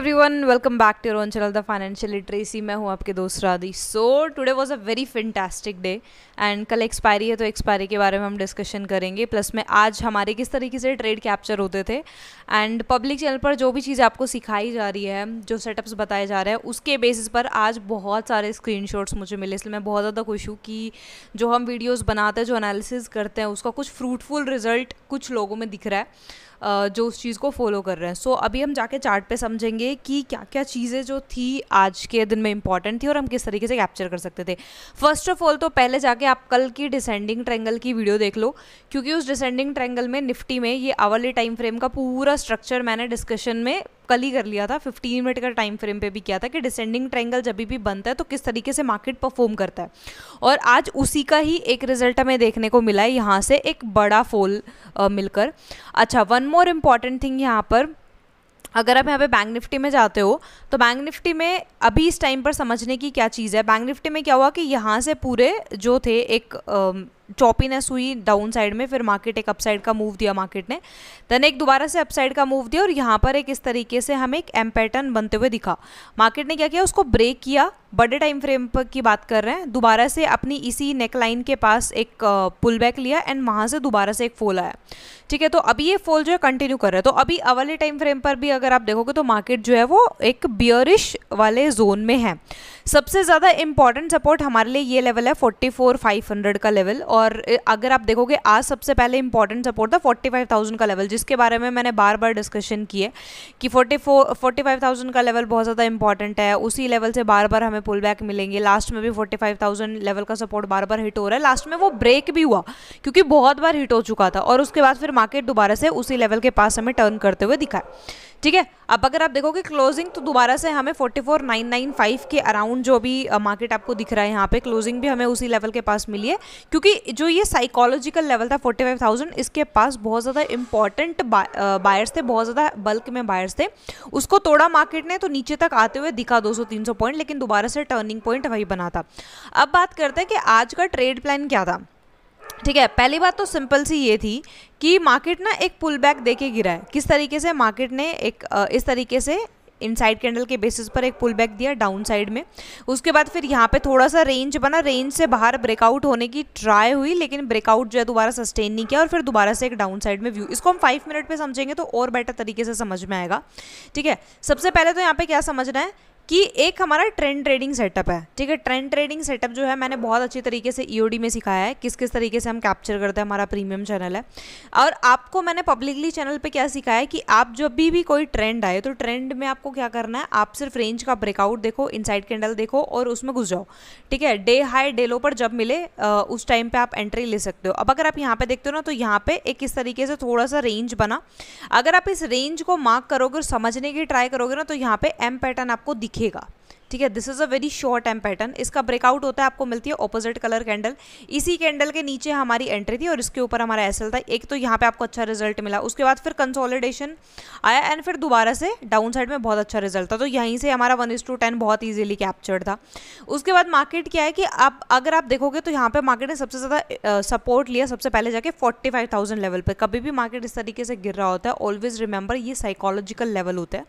everyone welcome back to रोन चल the financial literacy मैं हूँ आपके दोस्त Radhi so today was a very fantastic day and कल एक्सपायरी है तो एक्सपायरी के बारे में हम डिस्कशन करेंगे प्लस में आज हमारे किस तरीके से ट्रेड कैप्चर होते थे एंड पब्लिक चैनल पर जो भी चीज़ आपको सिखाई जा रही है जो सेटअप्स बताए जा रहे हैं उसके बेसिस पर आज बहुत सारे स्क्रीन मुझे मिले इसलिए मैं बहुत ज़्यादा खुश हूँ कि जो हम वीडियोज़ बनाते हैं जो एनालिसिस करते हैं उसका कुछ फ्रूटफुल रिजल्ट कुछ लोगों में दिख रहा है जो उस चीज़ को फॉलो कर रहे हैं सो so, अभी हम जाके चार्ट पे समझेंगे कि क्या क्या चीज़ें जो थी आज के दिन में इंपॉर्टेंट थी और हम किस तरीके से कैप्चर कर सकते थे फर्स्ट ऑफ ऑल तो पहले जाके आप कल की डिसेंडिंग ट्रैंगल की वीडियो देख लो क्योंकि उस डिसेंडिंग ट्रैंगल में निफ्टी में ये आवरली टाइम फ्रेम का पूरा स्ट्रक्चर मैंने डिस्कशन में कल ही कर लिया था 15 मिनट का टाइम फ्रेम पे भी किया था कि डिसेंडिंग ट्रैंगल जब भी बनता है तो किस तरीके से मार्केट परफॉर्म करता है और आज उसी का ही एक रिजल्ट हमें देखने को मिला है यहाँ से एक बड़ा फॉल मिलकर अच्छा वन मोर इम्पॉर्टेंट थिंग यहाँ पर अगर आप यहाँ पे बैंक निफ्टी में जाते हो तो बैंक निफ्टी में अभी इस टाइम पर समझने की क्या चीज़ है बैंक निफ्टी में क्या हुआ कि यहाँ से पूरे जो थे एक चॉपीनेस हुई डाउन साइड में फिर मार्केट एक अपसाइड का मूव दिया मार्केट ने देन एक दोबारा से अपसाइड का मूव दिया और यहाँ पर एक इस तरीके से हमें एक एम पैटर्न बनते हुए दिखा मार्केट ने क्या किया उसको ब्रेक किया बड़े टाइम फ्रेम पर की बात कर रहे हैं दोबारा से अपनी इसी नेक लाइन के पास एक पुल बैक लिया एंड वहाँ से दोबारा से एक फोल आया ठीक है तो अभी ये फोल जो है कंटिन्यू कर रहा है तो अभी अवले टाइम फ्रेम पर भी अगर आप देखोगे तो मार्केट जो है वो एक बियरिश वाले जोन में है सबसे ज़्यादा इंपॉर्टेंट सपोर्ट हमारे लिए ये लेवल है फोर्टी का लेवल और अगर आप देखोगे आज सबसे पहले इंपॉर्टेंट सपोर्ट था फोर्टी का लेवल जिसके बारे में मैंने बार बार डिस्कशन की है कि फोर्टी 45,000 का लेवल बहुत ज़्यादा इंपॉर्टेंट है उसी लेवल से बार बार हमें हमें पुल बैक मिलेंगे लास्ट में भी 45,000 लेवल का सपोर्ट बार बार हिट हो रहा है लास्ट में वो ब्रेक भी हुआ क्योंकि बहुत बार हिट हो चुका था और उसके बाद फिर मार्केट दोबारा से उसी लेवल के पास हमें टर्न करते हुए दिखाया ठीक है अब अगर आप देखोगे क्लोजिंग तो दोबारा से हमें 44995 के अराउंड जो भी मार्केट आपको दिख रहा है यहाँ पे क्लोजिंग भी हमें उसी लेवल के पास मिली है क्योंकि जो ये साइकोलॉजिकल लेवल था 45000 इसके पास बहुत ज़्यादा इंपॉर्टेंट बायर्स थे बहुत ज़्यादा बल्क में बायर्स थे उसको तोड़ा मार्केट ने तो नीचे तक आते हुए दिखा दो सौ पॉइंट लेकिन दोबारा से टर्निंग पॉइंट वही बना था अब बात करते हैं कि आज का ट्रेड प्लान क्या था ठीक है पहली बात तो सिंपल सी ये थी कि मार्केट ना एक पुल बैक दे के गिरा है किस तरीके से मार्केट ने एक इस तरीके से इन साइड कैंडल के बेसिस पर एक पुल बैक दिया डाउन साइड में उसके बाद फिर यहाँ पे थोड़ा सा रेंज बना रेंज से बाहर ब्रेकआउट होने की ट्राई हुई लेकिन ब्रेकआउट जो है दोबारा सस्टेन नहीं किया और फिर दोबारा से एक डाउन साइड में व्यू इसको हम फाइव मिनट पे समझेंगे तो और बेटर तरीके से समझ में आएगा ठीक है सबसे पहले तो यहाँ पे क्या समझना है कि एक हमारा ट्रेंड ट्रेडिंग सेटअप है ठीक है ट्रेंड ट्रेडिंग सेटअप जो है मैंने बहुत अच्छी तरीके से ई e में सिखाया है किस किस तरीके से हम कैप्चर करते हैं हमारा प्रीमियम चैनल है और आपको मैंने पब्लिकली चैनल पर क्या सिखाया है कि आप जब भी भी कोई ट्रेंड आए तो ट्रेंड में आपको क्या करना है आप सिर्फ रेंज का ब्रेकआउट देखो इनसाइड कैंडल देखो और उसमें घुस जाओ ठीक है डे हाई डे लो पर जब मिले उस टाइम पर आप एंट्री ले सकते हो अब अगर आप यहाँ पर देखते हो ना तो यहाँ पे एक इस तरीके से थोड़ा सा रेंज बना अगर आप इस रेंज को मार्क करोगे और समझने की ट्राई करोगे ना तो यहाँ पर एम पैटर्न आपको दिखे रखेगा ठीक है this is a very short time pattern इसका ब्रेकआउट होता है आपको मिलती है ऑपोजिट कलर कैंडल इसी कैंडल के नीचे हमारी एंट्री थी और इसके ऊपर हमारा एस था एक तो यहाँ पे आपको अच्छा रिजल्ट मिला उसके बाद फिर कंसोलिडेशन आया एंड फिर दोबारा से डाउन साइड में बहुत अच्छा रिजल्ट था तो यहीं से हमारा वन इज टू टेन बहुत ईजिली कैप्चर्ड था उसके बाद मार्केट क्या है कि आप अगर आप देखोगे तो यहाँ पर मार्केट ने सबसे ज़्यादा सपोर्ट लिया सबसे पहले जाके फोर्टी फाइव थाउजेंड लेवल पर कभी भी मार्केट इस तरीके से गिर रहा होता है ऑलवेज रिमेंबर ये साइकोलॉजिकल लेवल होता है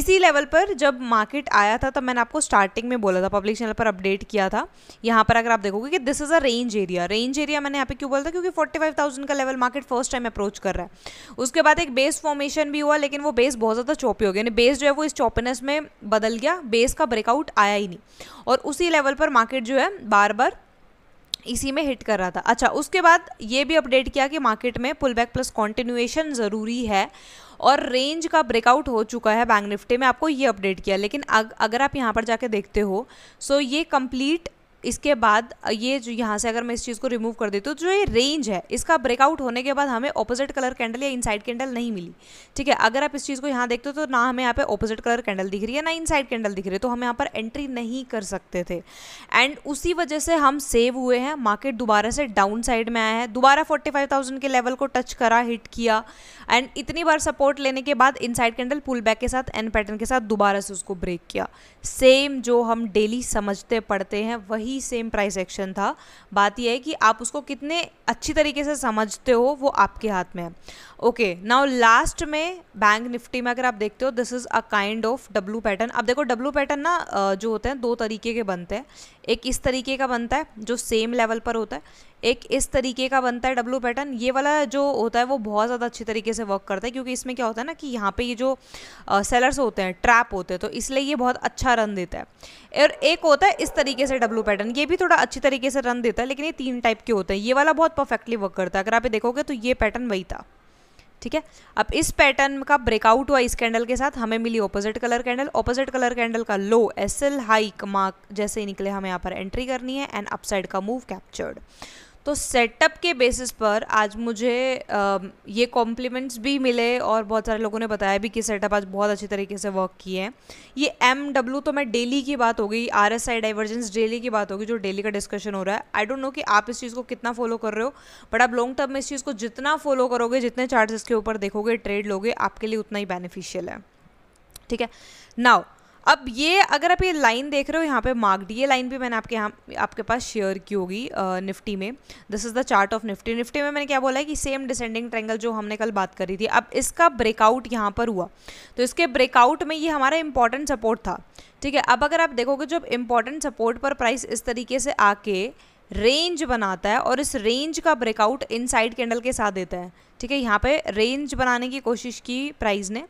इसी लेवल पर जब मार्केट आया था तब मैंने आप आपको स्टार्टिंग में बोला था पब्लिक चैनल पर अपडेट किया था यहाँ पर अगर आप देखोगे कि this is a range area range area मैंने यहाँ पे क्यों बोला था क्योंकि 45,000 का level market first time approach कर रहा है उसके बाद एक बेस फॉर्मेशन भी हुआ लेकिन वो बेस बहुत ज़्यादा चौपी हो गया यानी बेस जो है वो इस चौपीनेस में बदल गया बेस का ब्रेकआउट आया ही नहीं और उसी लेवल पर मार्केट जो है बार बार इसी में हिट कर रहा था अच्छा उसके बाद ये भी अपडेट किया कि मार्केट में पुल बैक प्लस कॉन्टिन्यूएशन ज़रूरी है और रेंज का ब्रेकआउट हो चुका है बैंक निफ्टी में आपको ये अपडेट किया लेकिन अग, अगर आप यहाँ पर जाके देखते हो सो ये कंप्लीट इसके बाद ये जो यहाँ से अगर मैं इस चीज़ को रिमूव कर देती हूँ तो जो ये रेंज है इसका ब्रेकआउट होने के बाद हमें ऑपोजिट कलर कैंडल या इनसाइड कैंडल नहीं मिली ठीक है अगर आप इस चीज़ को यहाँ देखते हो तो ना हमें यहाँ पे ऑपोजिट कलर कैंडल दिख रही है ना इनसाइड कैंडल दिख रही है तो हम यहाँ पर एंट्री नहीं कर सकते थे एंड उसी वजह से हम सेव हुए हैं मार्केट दोबारा से डाउन साइड में आया है दोबारा फोर्टी फाइव थाउजेंड के लेवल को टच करा हिट किया एंड इतनी बार सपोर्ट लेने के बाद इनसाइड कैंडल पुल बैक के साथ एन पैटर्न के साथ दोबारा से उसको ब्रेक किया सेम जो हम डेली समझते पढ़ते हैं वही वही सेम प्राइस एक्शन था बात यह है कि आप उसको कितने अच्छी तरीके से समझते हो वो आपके हाथ में है ओके नाउ लास्ट में बैंक निफ्टी में अगर आप देखते हो this is a kind of W pattern अब देखो डब्लू पैटर्न ना जो होते हैं दो तरीके के बनते हैं एक इस तरीके का बनता है जो सेम लेवल पर होता है एक इस तरीके का बनता है डब्लू पैटर्न ये वाला जो होता है वो बहुत ज़्यादा अच्छे तरीके से वर्क करता है क्योंकि इसमें क्या होता है ना कि यहाँ पे ये जो सेलर्स होते हैं ट्रैप होते हैं तो इसलिए ये बहुत अच्छा रन देता है और एक होता है इस तरीके से डब्लू पैटर्न ये भी थोड़ा अच्छी तरीके से रन देता है लेकिन ये तीन टाइप के होते हैं ये वाला बहुत परफेक्टली वर्क करता है अगर आप ये देखोगे तो ये पैटर्न वही था ठीक है अब इस पैटर्न का ब्रेकआउट हुआ इस कैंडल के साथ हमें मिली opposite colour candle opposite colour candle का लो एस एल हाइक मार्क जैसे निकले हमें यहाँ पर एंट्री करनी है एंड अपसाइड का मूव कैप्चर्ड तो सेटअप के बेसिस पर आज मुझे ये कॉम्प्लीमेंट्स भी मिले और बहुत सारे लोगों ने बताया भी कि सेटअप आज बहुत अच्छी तरीके से वर्क किए हैं ये एम डब्ल्यू तो मैं डेली की बात हो गई R S I divergence daily की बात होगी जो डेली का डिस्कशन हो रहा है आई डोंट नो कि आप इस चीज़ को कितना फॉलो कर रहे हो बट आप लॉन्ग टर्म में इस चीज़ को जितना फॉलो करोगे जितने चार्जेस के ऊपर देखोगे ट्रेड लोगे आपके लिए उतना ही बेनिफिशियल है ठीक है नाउ अब ये अगर आप ये लाइन देख रहे हो यहाँ पे मार्क्ड ये लाइन भी मैंने आपके यहाँ आपके पास शेयर की होगी निफ्टी में this is the chart of Nifty Nifty में मैंने क्या बोला है कि सेम डिसेंडिंग ट्रेंगल जो हमने कल बात करी थी अब इसका ब्रेकआउट यहाँ पर हुआ तो इसके ब्रेकआउट में ये हमारा इंपॉर्टेंट सपोर्ट था ठीक है अब अगर आप देखोगे जब इम्पॉर्टेंट सपोर्ट पर प्राइस इस तरीके से आके रेंज बनाता है और इस रेंज का ब्रेकआउट इनसाइड कैंडल के साथ देता है ठीक है यहाँ पे रेंज बनाने की कोशिश की प्राइस ने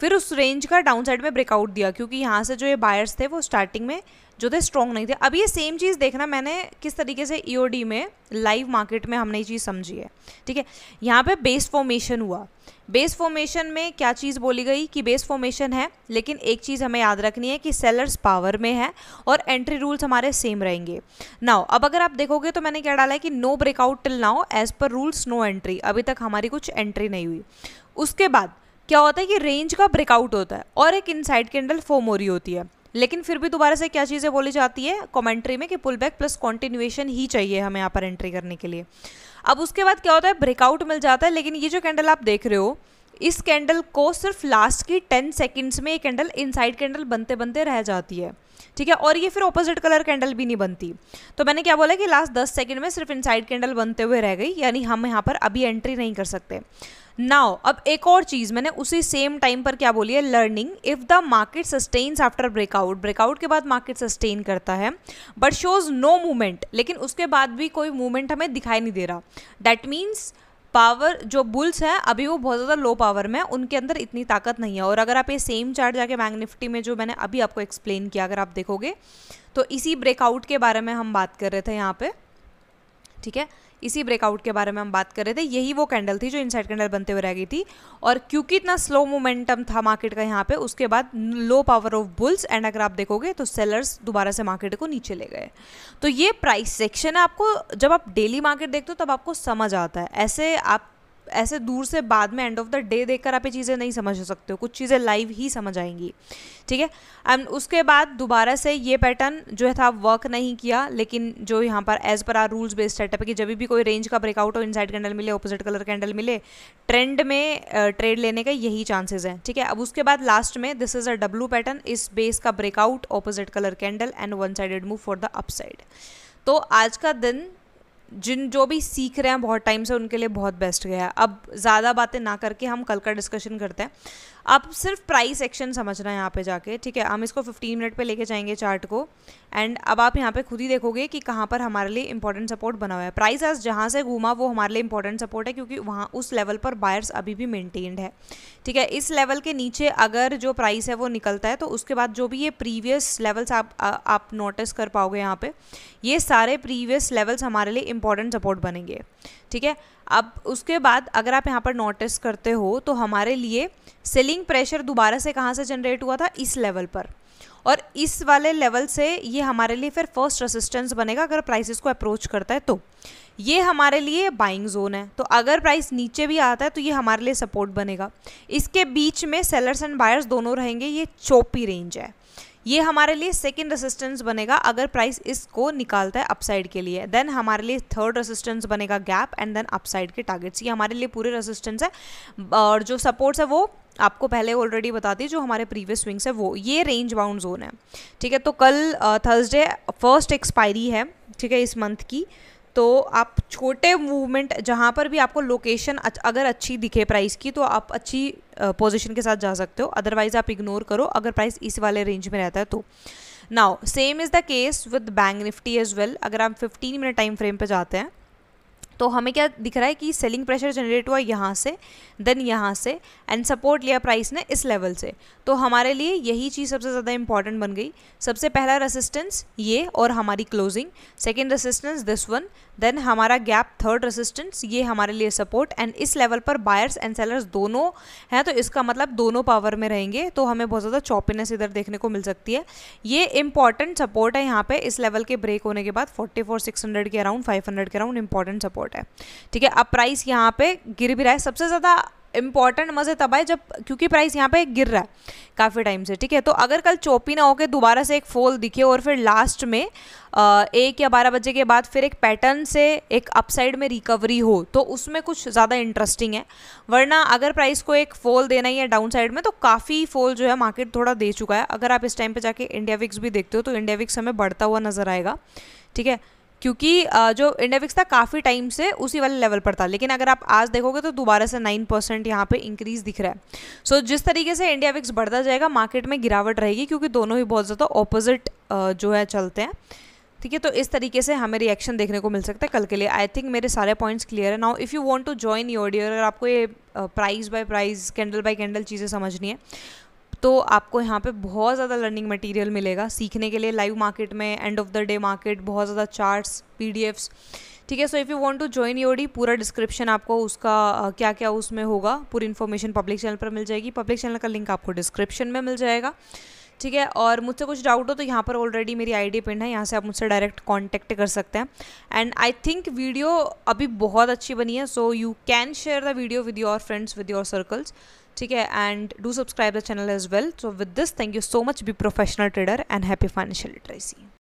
फिर उस रेंज का डाउन साइड में ब्रेकआउट दिया क्योंकि यहाँ से जो ये बायर्स थे वो स्टार्टिंग में जो थे स्ट्रॉन्ग नहीं थे अब ये सेम चीज़ देखना मैंने किस तरीके से ई e में लाइव मार्केट में हमने ये चीज़ समझी है ठीक है यहाँ पर बेस फॉर्मेशन हुआ बेस फॉर्मेशन में क्या चीज़ बोली गई कि बेस फॉर्मेशन है लेकिन एक चीज़ हमें याद रखनी है कि सेलर्स पावर में है और एंट्री रूल्स हमारे सेम रहेंगे नाउ अब अगर आप देखोगे तो मैंने क्या डाला है कि no breakout till now as per rules no entry अभी तक हमारी कुछ एंट्री नहीं हुई उसके बाद क्या होता है कि रेंज का ब्रेकआउट होता है और एक इनसाइड कैंडल फोमोरी होती है लेकिन फिर भी दोबारा से क्या चीज़ें बोली जाती है कॉमेंट्री में कि पुल बैक प्लस कॉन्टिन्यूएशन ही चाहिए हमें यहाँ पर एंट्री करने के लिए अब उसके बाद क्या होता है ब्रेकआउट मिल जाता है लेकिन ये जो कैंडल आप देख रहे हो इस कैंडल को सिर्फ लास्ट की टेन सेकेंड्स में ये कैंडल इनसाइड कैंडल बनते बनते रह जाती है ठीक है और ये फिर ऑपोजिट कलर कैंडल भी नहीं बनती तो मैंने क्या बोला कि लास्ट दस सेकेंड में सिर्फ इनसाइड कैंडल बनते हुए रह गई यानी हम यहाँ पर अभी एंट्री नहीं कर सकते नाउ अब एक और चीज़ मैंने उसी सेम टाइम पर क्या बोली है learning if the market sustains after breakout breakout के बाद मार्केट सस्टेन करता है बट शोज़ नो मूवमेंट लेकिन उसके बाद भी कोई मूवमेंट हमें दिखाई नहीं दे रहा दैट मीन्स पावर जो बुल्स हैं अभी वो बहुत ज़्यादा लो पावर में उनके अंदर इतनी ताकत नहीं है और अगर आप ये सेम चार्ट जाके बैंक निफ्टी में जो मैंने अभी आपको एक्सप्लेन किया अगर आप देखोगे तो इसी ब्रेकआउट के बारे में हम बात कर रहे थे यहाँ पे ठीक है इसी ब्रेकआउट के बारे में हम बात कर रहे थे यही वो कैंडल थी जो इनसाइड कैंडल बनते हुए रह गई थी और क्योंकि इतना स्लो मोमेंटम था मार्केट का यहाँ पे उसके बाद low power of bulls and अगर आप देखोगे तो सेलर्स दोबारा से मार्केट को नीचे ले गए तो ये प्राइस सेक्शन है आपको जब आप डेली मार्केट देखते हो तब आपको समझ आता है ऐसे आप ऐसे दूर से बाद में एंड ऑफ द डे देखकर आप ये चीज़ें नहीं समझ सकते हो कुछ चीज़ें लाइव ही समझ आएंगी ठीक है एंड उसके बाद दोबारा से ये पैटर्न जो है था वर्क नहीं किया लेकिन जो यहाँ पर as per are rules based setup है कि जब भी कोई रेंज का ब्रेकआउट हो इनसाइड कैंडल मिले ऑपोजिट कलर कैंडल मिले ट्रेंड में ट्रेड लेने का यही चांसेज हैं ठीक है अब उसके बाद लास्ट में this is a W pattern इस बेस का breakout opposite colour candle and one sided move for the upside तो आज का दिन जिन जो भी सीख रहे हैं बहुत टाइम से उनके लिए बहुत बेस्ट गया है अब ज़्यादा बातें ना करके हम कल का डिस्कशन करते हैं आप सिर्फ प्राइस एक्शन समझना है यहाँ पे जाके ठीक है हम इसको 15 मिनट पे लेके जाएंगे चार्ट को एंड अब आप यहाँ पे खुद ही देखोगे कि कहाँ पर हमारे लिए इंपॉर्टेंट सपोर्ट बना हुआ है प्राइस आज जहाँ से घूमा वो हमारे लिए इंपॉर्टेंट सपोर्ट है क्योंकि वहाँ उस लेवल पर बायर्स अभी भी मेनटेन्ड है ठीक है इस लेवल के नीचे अगर जो प्राइस है वो निकलता है तो उसके बाद जो भी ये प्रीवियस लेवल्स आप आ, आप नोटिस कर पाओगे यहाँ पर ये सारे प्रीवियस लेवल्स हमारे लिए इंपॉर्टेंट सपोर्ट बनेंगे ठीक है अब उसके बाद अगर आप यहाँ पर नोटिस करते हो तो हमारे लिए सेलिंग प्रेशर दोबारा से कहाँ से जनरेट हुआ था इस लेवल पर और इस वाले लेवल से ये हमारे लिए फिर फर्स्ट रेसिस्टेंस बनेगा अगर प्राइसेस को अप्रोच करता है तो ये हमारे लिए बाइंग जोन है तो अगर प्राइस नीचे भी आता है तो ये हमारे लिए सपोर्ट बनेगा इसके बीच में सेलर्स एंड बायर्स दोनों रहेंगे ये चोपी रेंज है ये हमारे लिए सेकेंड रेसिस्टेंस बनेगा अगर प्राइस इसको निकालता है अपसाइड के लिए देन हमारे लिए थर्ड रेसिस्टेंस बनेगा गैप एंड देन अपसाइड के टारगेट्स ये हमारे लिए पूरे रेसिस्टेंस है और जो सपोर्ट्स है वो आपको पहले ऑलरेडी बता दी जो हमारे प्रीवियस स्विंग्स है वो ये रेंज बाउंड जोन है ठीक है तो कल थर्सडे फर्स्ट एक्सपायरी है ठीक है इस मंथ की तो आप छोटे मूवमेंट जहाँ पर भी आपको लोकेशन अगर अच्छी दिखे प्राइस की तो आप अच्छी पोजीशन के साथ जा सकते हो अदरवाइज़ आप इग्नोर करो अगर प्राइस इस वाले रेंज में रहता है तो now same is the case with bank Nifty as well अगर आप 15 मिनट टाइम फ्रेम पे जाते हैं तो हमें क्या दिख रहा है कि सेलिंग प्रेशर जनरेट हुआ यहाँ से देन यहाँ से एंड सपोर्ट लिया प्राइस ने इस लेवल से तो हमारे लिए यही चीज़ सबसे ज़्यादा इंपॉर्टेंट बन गई सबसे पहला रेसिस्टेंस ये और हमारी closing second resistance this one then हमारा गैप थर्ड रेसिस्टेंस ये हमारे लिए सपोर्ट एंड इस लेवल पर बायर्स एंड सेलर्स दोनों हैं तो इसका मतलब दोनों पावर में रहेंगे तो हमें बहुत ज़्यादा चॉपिनेस इधर देखने को मिल सकती है ये इंपॉर्टेंट सपोर्ट है यहाँ पे इस लेवल के ब्रेक होने के बाद फोर्टी फोर सिक्स हंड्रेड के अराउंड फाइव हंड्रेड के अराउंड इंपॉर्टेंट सपोर्ट है ठीक है अब प्राइस यहाँ पे गिर भी रहा है सबसे ज़्यादा इंपॉर्टेंट मज़े तब आए जब क्योंकि प्राइस यहाँ पे गिर रहा है काफ़ी टाइम से ठीक है तो अगर कल चोपी ना होकर दोबारा से एक फोल दिखे और फिर लास्ट में एक या बारह बजे के बाद फिर एक पैटर्न से एक अपसाइड में रिकवरी हो तो उसमें कुछ ज़्यादा इंटरेस्टिंग है वरना अगर प्राइस को एक फोल देना ही है डाउन साइड में तो काफ़ी फोल जो है मार्केट थोड़ा दे चुका है अगर आप इस टाइम पर जाके इंडिया विक्स भी देखते हो तो इंडिया विक्स हमें बढ़ता हुआ नज़र आएगा ठीक है क्योंकि जो इंडेविक्स था काफ़ी टाइम से उसी वाले लेवल पर था लेकिन अगर आप आज देखोगे तो दोबारा से नाइन परसेंट यहाँ पर इंक्रीज़ दिख रहा है सो so, जिस तरीके से इंडिया विक्स बढ़ता जाएगा मार्केट में गिरावट रहेगी क्योंकि दोनों ही बहुत ज़्यादा ऑपोजिट जो है चलते हैं ठीक है तो इस तरीके से हमें रिएक्शन देखने को मिल सकता है कल के लिए आई थिंक मेरे सारे पॉइंट्स क्लियर है now if you want to join your dear अगर आपको ये price by price candle by candle चीज़ें समझनी है तो आपको यहाँ पे बहुत ज़्यादा लर्निंग मटेरियल मिलेगा सीखने के लिए लाइव मार्केट में end of the day market बहुत ज़्यादा चार्ट्स पीडीएफ्स ठीक है so if you want to join योडी पूरा डिस्क्रिप्शन आपको उसका क्या क्या उसमें होगा पूरी इन्फॉर्मेशन पब्लिक चैनल पर मिल जाएगी पब्लिक चैनल का लिंक आपको डिस्क्रिप्शन में मिल जाएगा ठीक है और मुझसे कुछ डाउट हो तो यहाँ पर ऑलरेडी मेरी आईडी पिन है यहाँ से आप मुझसे डायरेक्ट कांटेक्ट कर सकते हैं एंड आई थिंक वीडियो अभी बहुत अच्छी बनी है so you can share the video with your friends with your circles ठीक है and do subscribe the channel as well so with this thank you so much be professional trader and happy financial literacy